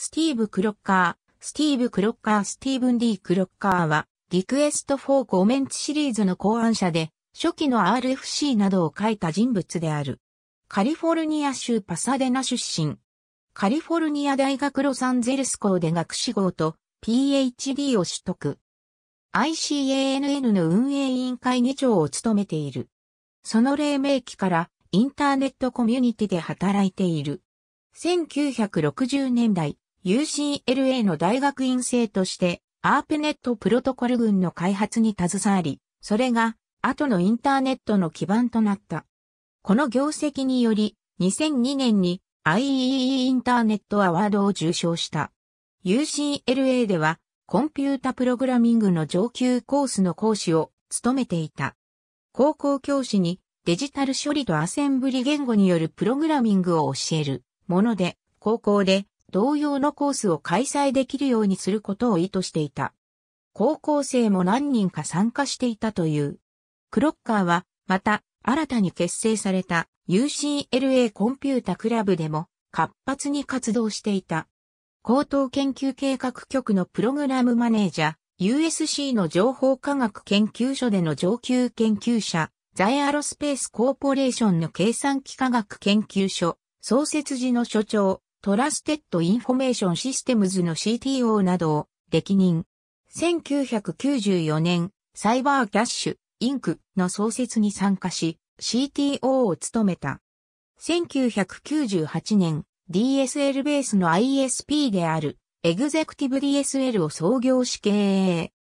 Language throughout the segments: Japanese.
スティーブ・クロッカー、スティーブ・クロッカー、スティーブン・ディ・クロッカーは、リクエスト・フォー・コメンツシリーズの考案者で、初期の RFC などを書いた人物である。カリフォルニア州パサデナ出身。カリフォルニア大学ロサンゼルス校で学士号と PhD を取得。ICANN の運営委員会議長を務めている。その黎明期からインターネットコミュニティで働いている。1960年代、UCLA の大学院生として、アープネットプロトコル群の開発に携わり、それが、後のインターネットの基盤となった。この業績により、2002年に IEEE インターネットアワードを受賞した。UCLA では、コンピュータプログラミングの上級コースの講師を務めていた。高校教師にデジタル処理とアセンブリ言語によるプログラミングを教えるもので、高校で同様のコースを開催できるようにすることを意図していた。高校生も何人か参加していたという。クロッカーは、また、新たに結成された UCLA コンピュータクラブでも活発に活動していた。高等研究計画局のプログラムマネージャー、USC の情報科学研究所での上級研究者、ザイアロスペースコーポレーションの計算機科学研究所、創設時の所長、トラステッドインフォメーションシステムズの CTO などを歴任。1994年、サイバーキャッシュ、インクの創設に参加し、CTO を務めた。1998年、DSL ベースの ISP である、エグゼクティブ DSL を創業し経営。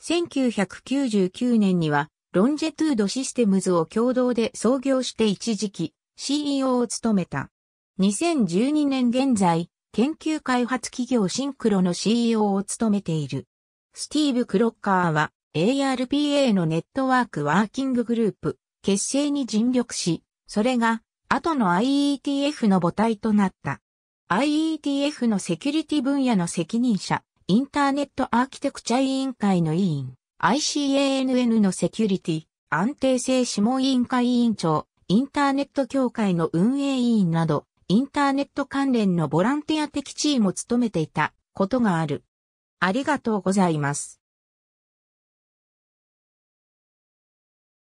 1999年には、ロンジェトゥードシステムズを共同で創業して一時期、CEO を務めた。2012年現在、研究開発企業シンクロの CEO を務めている。スティーブ・クロッカーは ARPA のネットワークワーキンググループ結成に尽力し、それが後の IETF の母体となった。IETF のセキュリティ分野の責任者、インターネットアーキテクチャ委員会の委員、ICANN のセキュリティ、安定性諮問委員会委員長、インターネット協会の運営委員など、インターネット関連のボランティア的地位も務めていたことがある。ありがとうございます。